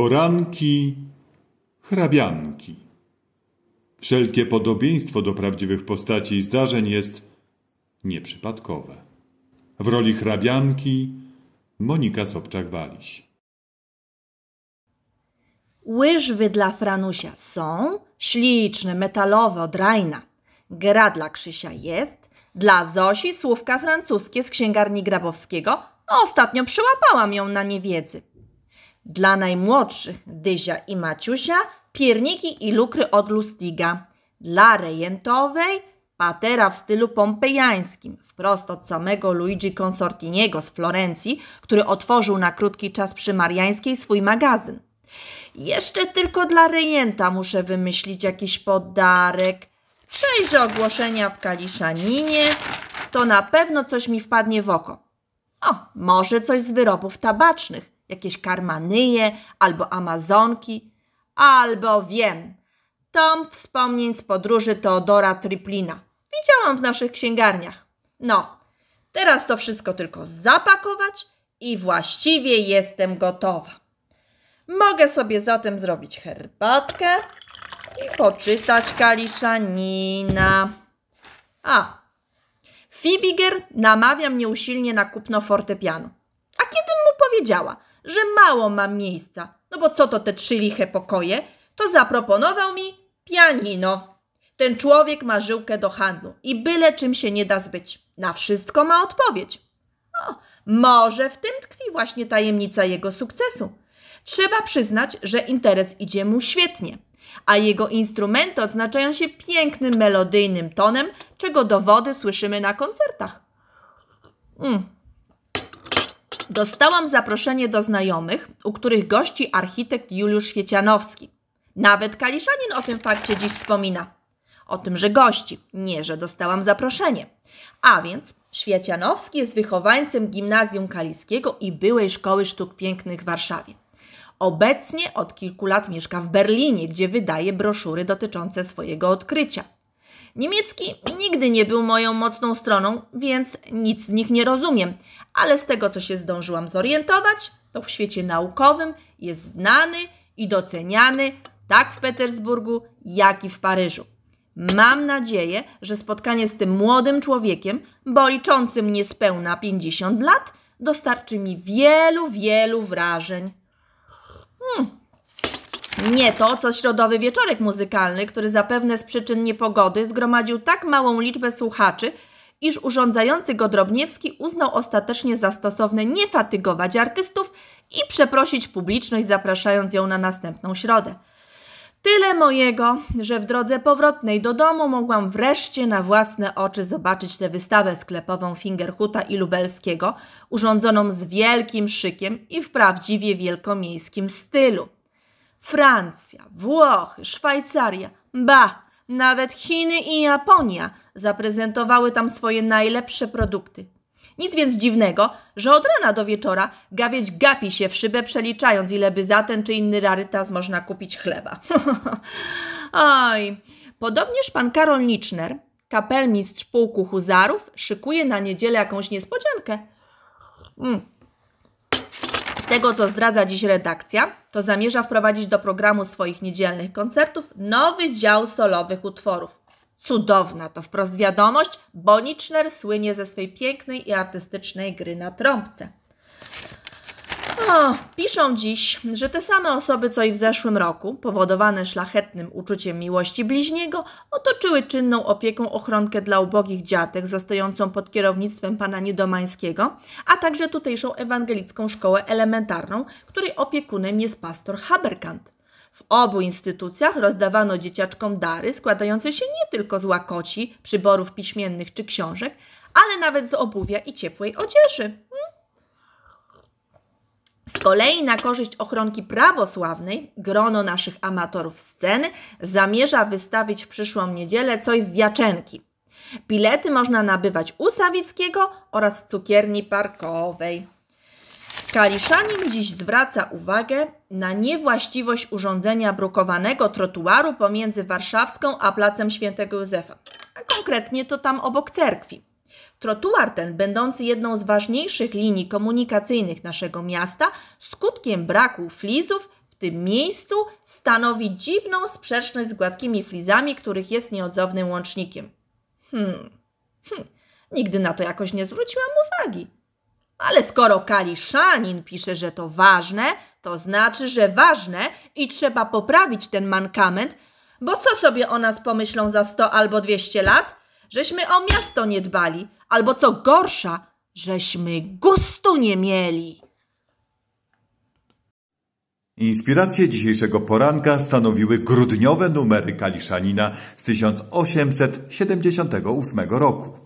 poranki, hrabianki. Wszelkie podobieństwo do prawdziwych postaci i zdarzeń jest nieprzypadkowe. W roli hrabianki Monika Sobczak-Waliś. Łyżwy dla Franusia są, śliczne, metalowe od Rajna. Gra dla Krzysia jest, dla Zosi słówka francuskie z księgarni Grabowskiego. Ostatnio przyłapałam ją na niewiedzy. Dla najmłodszych Dyzia i Maciusia pierniki i lukry od Lustiga. Dla rejentowej patera w stylu pompejańskim, wprost od samego Luigi Consortiniego z Florencji, który otworzył na krótki czas przy Mariańskiej swój magazyn. Jeszcze tylko dla rejenta muszę wymyślić jakiś podarek. Przejrzę ogłoszenia w Kaliszaninie, to na pewno coś mi wpadnie w oko. O, może coś z wyrobów tabacznych jakieś karmanyje albo amazonki, albo wiem, tom wspomnień z podróży Teodora Triplina. Widziałam w naszych księgarniach. No, teraz to wszystko tylko zapakować i właściwie jestem gotowa. Mogę sobie zatem zrobić herbatkę i poczytać kaliszanina. A, Fibiger namawia mnie usilnie na kupno fortepianu. A kiedy mu powiedziała – że mało mam miejsca. No bo co to te trzy liche pokoje? To zaproponował mi pianino. Ten człowiek ma żyłkę do handlu i byle czym się nie da zbyć. Na wszystko ma odpowiedź. O, może w tym tkwi właśnie tajemnica jego sukcesu. Trzeba przyznać, że interes idzie mu świetnie, a jego instrumenty odznaczają się pięknym, melodyjnym tonem, czego dowody słyszymy na koncertach. Mm. Dostałam zaproszenie do znajomych, u których gości architekt Juliusz Świecianowski. Nawet Kaliszanin o tym fakcie dziś wspomina. O tym, że gości, nie, że dostałam zaproszenie. A więc Świecianowski jest wychowańcem Gimnazjum Kaliskiego i byłej Szkoły Sztuk Pięknych w Warszawie. Obecnie od kilku lat mieszka w Berlinie, gdzie wydaje broszury dotyczące swojego odkrycia. Niemiecki nigdy nie był moją mocną stroną, więc nic z nich nie rozumiem, ale z tego, co się zdążyłam zorientować, to w świecie naukowym jest znany i doceniany tak w Petersburgu, jak i w Paryżu. Mam nadzieję, że spotkanie z tym młodym człowiekiem, bo liczącym niespełna 50 lat, dostarczy mi wielu, wielu wrażeń. Hmm, nie to, co środowy wieczorek muzykalny, który zapewne z przyczyn niepogody zgromadził tak małą liczbę słuchaczy, iż urządzający go Drobniewski uznał ostatecznie za stosowne nie fatygować artystów i przeprosić publiczność, zapraszając ją na następną środę. Tyle mojego, że w drodze powrotnej do domu mogłam wreszcie na własne oczy zobaczyć tę wystawę sklepową Fingerhuta i Lubelskiego, urządzoną z wielkim szykiem i w prawdziwie wielkomiejskim stylu. Francja, Włochy, Szwajcaria, ba, nawet Chiny i Japonia zaprezentowały tam swoje najlepsze produkty. Nic więc dziwnego, że od rana do wieczora gawieć gapi się w szybę, przeliczając, ileby za ten czy inny rarytas można kupić chleba. Oj, podobnież pan Karol Liczner, kapelmistrz pułku huzarów, szykuje na niedzielę jakąś niespodziankę. Mm tego, co zdradza dziś redakcja, to zamierza wprowadzić do programu swoich niedzielnych koncertów nowy dział solowych utworów. Cudowna to wprost wiadomość, bo Nitschner słynie ze swej pięknej i artystycznej gry na trąbce. O, piszą dziś, że te same osoby, co i w zeszłym roku, powodowane szlachetnym uczuciem miłości bliźniego, otoczyły czynną opieką ochronkę dla ubogich dziatek zostającą pod kierownictwem pana Niedomańskiego, a także tutejszą ewangelicką szkołę elementarną, której opiekunem jest pastor Haberkant. W obu instytucjach rozdawano dzieciaczkom dary składające się nie tylko z łakoci, przyborów piśmiennych czy książek, ale nawet z obuwia i ciepłej odzieży. Z kolei na korzyść ochronki prawosławnej grono naszych amatorów sceny zamierza wystawić w przyszłą niedzielę coś z Jaczynki. Bilety można nabywać u Sawickiego oraz w cukierni parkowej. Kaliszanin dziś zwraca uwagę na niewłaściwość urządzenia brukowanego trotuaru pomiędzy Warszawską a Placem Świętego Józefa, a konkretnie to tam obok cerkwi. Trotuar ten, będący jedną z ważniejszych linii komunikacyjnych naszego miasta, skutkiem braku flizów w tym miejscu stanowi dziwną sprzeczność z gładkimi flizami, których jest nieodzownym łącznikiem. Hmm, hmm. nigdy na to jakoś nie zwróciłam uwagi. Ale skoro Kaliszanin pisze, że to ważne, to znaczy, że ważne i trzeba poprawić ten mankament, bo co sobie o nas pomyślą za 100 albo 200 lat? Żeśmy o miasto nie dbali, albo co gorsza, żeśmy gustu nie mieli. Inspiracje dzisiejszego poranka stanowiły grudniowe numery Kaliszanina z 1878 roku.